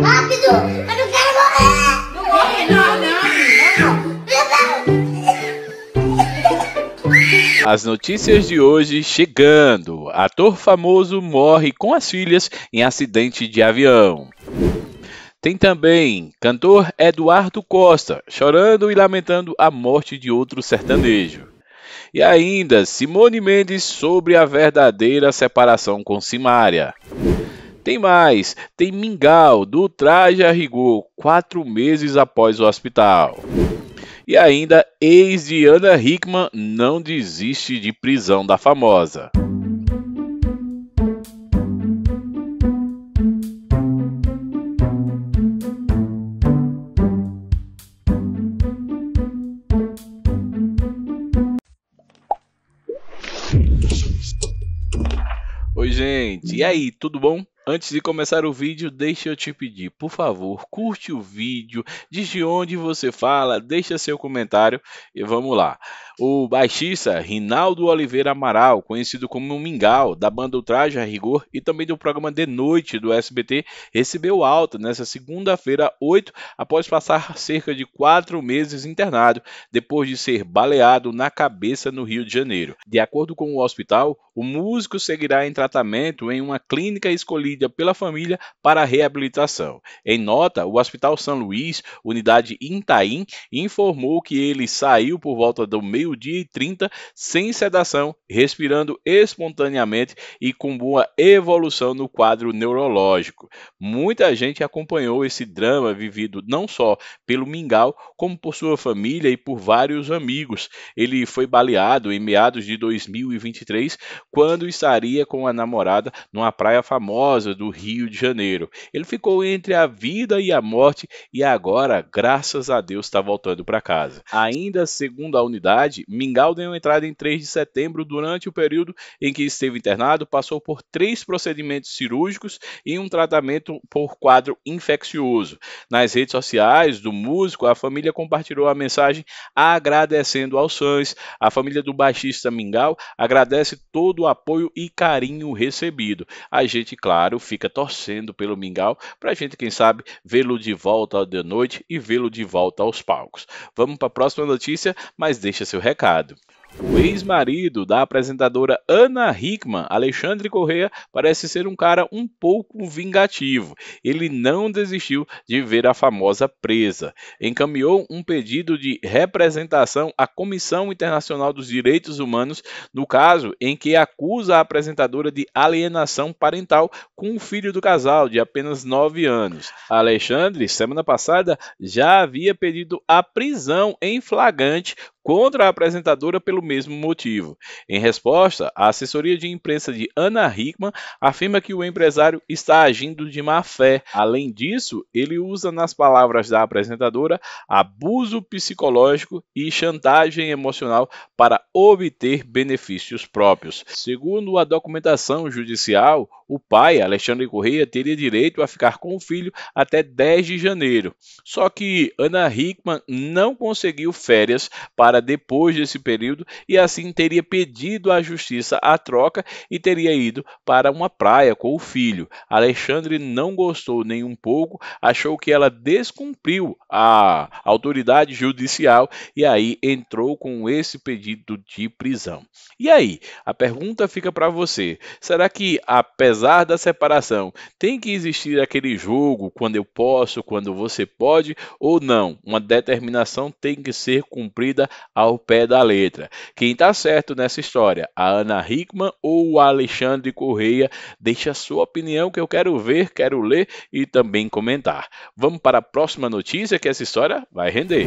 Rápido! Eu não quero morrer! Não morre não, não! não. As notícias de hoje chegando. Ator famoso morre com as filhas em acidente de avião. Tem também cantor Eduardo Costa chorando e lamentando a morte de outro sertanejo. E ainda Simone Mendes sobre a verdadeira separação com Simária. Tem mais, tem mingau do traje a rigor, quatro meses após o hospital. E ainda, ex de Ana Hickman não desiste de prisão da famosa. Oi, gente. E aí, tudo bom? Antes de começar o vídeo, deixa eu te pedir, por favor, curte o vídeo, diz de onde você fala, deixa seu comentário e vamos lá. O baixista Rinaldo Oliveira Amaral, conhecido como Mingau, da banda Ultraje a Rigor e também do programa De Noite do SBT, recebeu alta nesta segunda-feira 8, após passar cerca de quatro meses internado, depois de ser baleado na cabeça no Rio de Janeiro. De acordo com o hospital, o músico seguirá em tratamento em uma clínica escolhida pela família para reabilitação. Em nota, o Hospital São Luís, unidade Intaim, informou que ele saiu por volta do meio-dia e 30 sem sedação, respirando espontaneamente e com boa evolução no quadro neurológico. Muita gente acompanhou esse drama vivido não só pelo Mingau, como por sua família e por vários amigos. Ele foi baleado em meados de 2023, quando estaria com a namorada numa praia famosa do Rio de Janeiro. Ele ficou entre a vida e a morte e agora, graças a Deus, está voltando para casa. Ainda segundo a unidade, Mingau deu entrada em 3 de setembro durante o período em que esteve internado, passou por três procedimentos cirúrgicos e um tratamento por quadro infeccioso. Nas redes sociais do músico, a família compartilhou a mensagem agradecendo aos fãs. A família do baixista Mingau agradece todo o apoio e carinho recebido. A gente, claro, claro, fica torcendo pelo Mingau para a gente, quem sabe, vê-lo de volta de noite e vê-lo de volta aos palcos. Vamos para a próxima notícia, mas deixa seu recado. O ex-marido da apresentadora Ana Hickman, Alexandre Correa, parece ser um cara um pouco vingativo. Ele não desistiu de ver a famosa presa. Encaminhou um pedido de representação à Comissão Internacional dos Direitos Humanos no caso em que acusa a apresentadora de alienação parental com o filho do casal, de apenas 9 anos. Alexandre, semana passada, já havia pedido a prisão em flagrante contra a apresentadora pelo mesmo motivo. Em resposta, a assessoria de imprensa de Ana Hickman afirma que o empresário está agindo de má fé. Além disso, ele usa nas palavras da apresentadora abuso psicológico e chantagem emocional para obter benefícios próprios. Segundo a documentação judicial, o pai, Alexandre Correia, teria direito a ficar com o filho até 10 de janeiro. Só que Ana Hickman não conseguiu férias para para depois desse período e assim teria pedido à justiça a troca e teria ido para uma praia com o filho. Alexandre não gostou nem um pouco, achou que ela descumpriu a autoridade judicial e aí entrou com esse pedido de prisão. E aí, a pergunta fica para você: será que, apesar da separação, tem que existir aquele jogo quando eu posso, quando você pode ou não? Uma determinação tem que ser cumprida ao pé da letra. Quem está certo nessa história, a Ana Hickman ou o Alexandre Correia? Deixe a sua opinião que eu quero ver, quero ler e também comentar. Vamos para a próxima notícia que essa história vai render.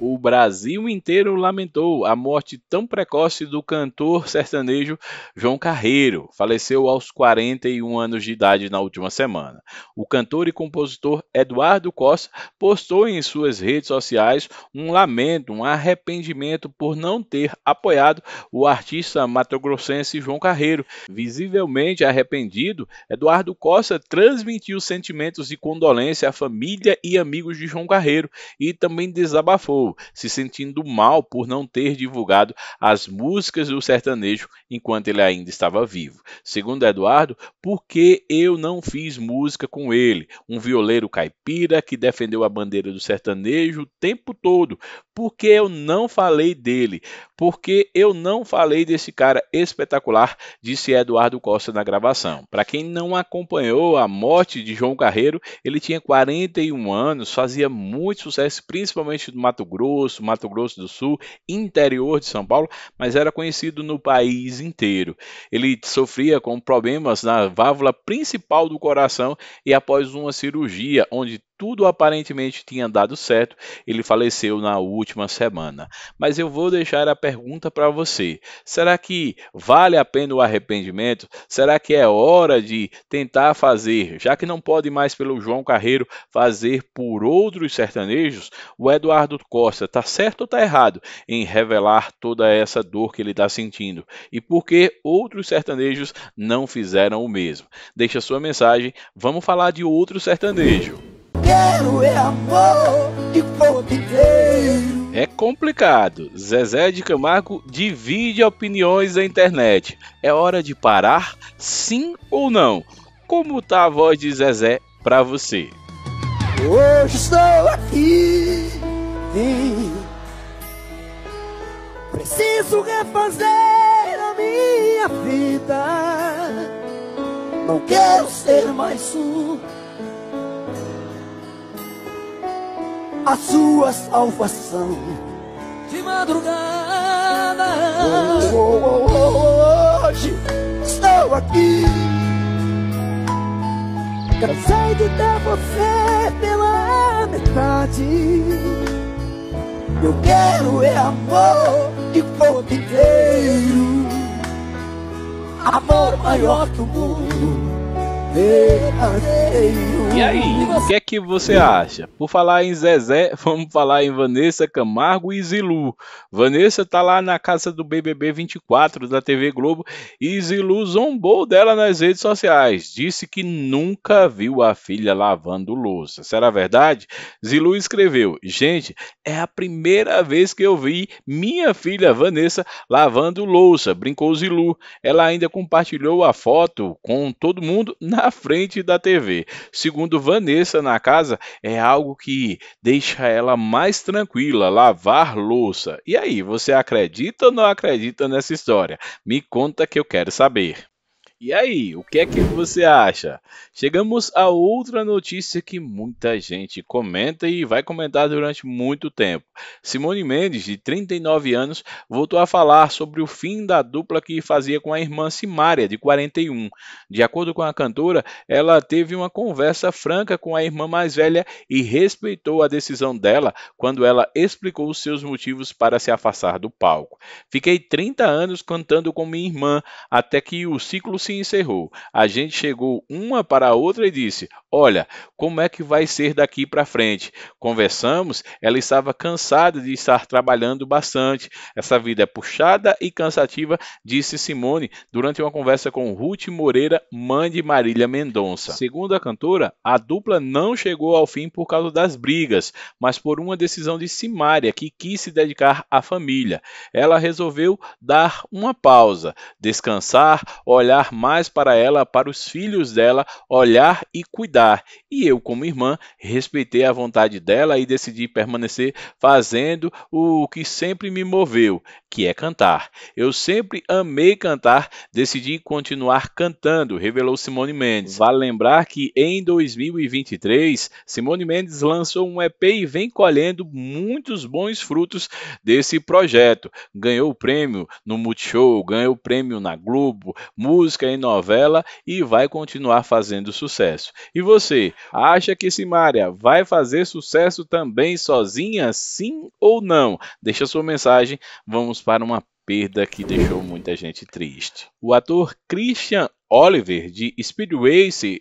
O Brasil inteiro lamentou a morte tão precoce do cantor sertanejo João Carreiro. Faleceu aos 41 anos de idade na última semana. O cantor e compositor Eduardo Costa postou em suas redes sociais um lamento, um arrependimento por não ter apoiado o artista matogrossense João Carreiro. Visivelmente arrependido, Eduardo Costa transmitiu sentimentos de condolência à família e amigos de João Carreiro e também desabafou se sentindo mal por não ter divulgado as músicas do sertanejo enquanto ele ainda estava vivo. Segundo Eduardo, porque eu não fiz música com ele, um violeiro caipira que defendeu a bandeira do sertanejo o tempo todo, porque eu não falei dele, porque eu não falei desse cara espetacular, disse Eduardo Costa na gravação. Para quem não acompanhou a morte de João Carreiro, ele tinha 41 anos, fazia muito sucesso, principalmente do Mato Grosso, Mato Grosso do Sul, interior de São Paulo, mas era conhecido no país inteiro. Ele sofria com problemas na válvula principal do coração e após uma cirurgia onde tudo aparentemente tinha dado certo, ele faleceu na última semana. Mas eu vou deixar a pergunta para você: será que vale a pena o arrependimento? Será que é hora de tentar fazer, já que não pode mais pelo João Carreiro, fazer por outros sertanejos? O Eduardo Costa está certo ou está errado em revelar toda essa dor que ele está sentindo? E por que outros sertanejos não fizeram o mesmo? Deixa sua mensagem, vamos falar de outro sertanejo quero é amor de ponto É complicado. Zezé de Camargo divide opiniões na internet. É hora de parar, sim ou não? Como tá a voz de Zezé para você? Hoje estou aqui. Preciso refazer a minha vida. Não quero ser mais um a sua salvação. De madrugada, oh oh, oh, oh, oh, hoje estou aqui. Cansei de ter você pela metade. Eu quero é amor de corpo inteiro, amor maior que o mundo e aí, o que é que você acha? Por falar em Zezé, vamos falar em Vanessa Camargo e Zilu. Vanessa tá lá na casa do BBB 24 da TV Globo e Zilu zombou dela nas redes sociais. Disse que nunca viu a filha lavando louça. Será verdade? Zilu escreveu: Gente, é a primeira vez que eu vi minha filha Vanessa lavando louça. Brincou Zilu. Ela ainda compartilhou a foto com todo mundo na na frente da TV. Segundo Vanessa, na casa é algo que deixa ela mais tranquila, lavar louça. E aí, você acredita ou não acredita nessa história? Me conta que eu quero saber. E aí, o que é que você acha? Chegamos a outra notícia que muita gente comenta e vai comentar durante muito tempo. Simone Mendes, de 39 anos, voltou a falar sobre o fim da dupla que fazia com a irmã Simária, de 41. De acordo com a cantora, ela teve uma conversa franca com a irmã mais velha e respeitou a decisão dela quando ela explicou os seus motivos para se afastar do palco. Fiquei 30 anos cantando com minha irmã até que o ciclo se se encerrou, a gente chegou uma para a outra e disse: Olha, como é que vai ser daqui para frente? Conversamos, ela estava cansada de estar trabalhando bastante. Essa vida é puxada e cansativa, disse Simone durante uma conversa com Ruth Moreira, mãe de Marília Mendonça. Segundo a cantora, a dupla não chegou ao fim por causa das brigas, mas por uma decisão de Simária, que quis se dedicar à família. Ela resolveu dar uma pausa, descansar, olhar mais para ela, para os filhos dela, olhar e cuidar. E eu, como irmã, respeitei a vontade dela e decidi permanecer fazendo o que sempre me moveu, que é cantar. Eu sempre amei cantar, decidi continuar cantando, revelou Simone Mendes. Vale lembrar que em 2023, Simone Mendes lançou um EP e vem colhendo muitos bons frutos desse projeto. Ganhou o prêmio no Multishow, ganhou o prêmio na Globo, música em novela e vai continuar fazendo sucesso. E você, acha que Simária vai fazer sucesso também sozinha, sim ou não? Deixa sua mensagem, vamos para uma perda que deixou muita gente triste. O ator Christian Oliver, de Speed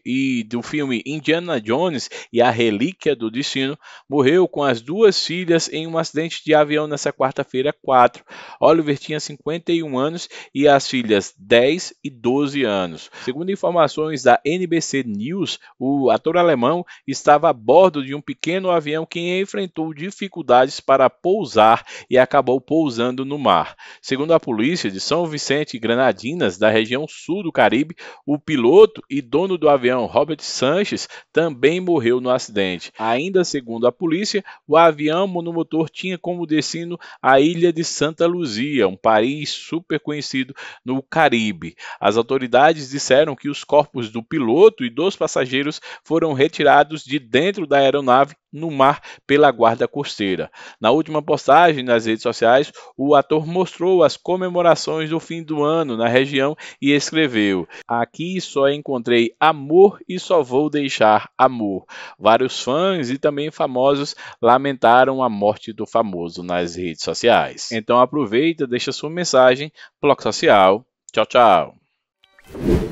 e do filme Indiana Jones e a Relíquia do Destino, morreu com as duas filhas em um acidente de avião nesta quarta-feira 4. Oliver tinha 51 anos e as filhas 10 e 12 anos. Segundo informações da NBC News, o ator alemão estava a bordo de um pequeno avião que enfrentou dificuldades para pousar e acabou pousando no mar. Segundo a polícia de São Vicente e Granadinas, da região sul do Caribe, o piloto e dono do avião, Robert Sanches, também morreu no acidente. Ainda segundo a polícia, o avião monomotor tinha como destino a ilha de Santa Luzia, um país super conhecido no Caribe. As autoridades disseram que os corpos do piloto e dos passageiros foram retirados de dentro da aeronave no mar pela guarda costeira. Na última postagem nas redes sociais, o ator mostrou as comemorações do fim do ano na região e escreveu: Aqui só encontrei amor e só vou deixar amor. Vários fãs e também famosos lamentaram a morte do famoso nas redes sociais. Então aproveita, deixa sua mensagem, bloco social. Tchau, tchau.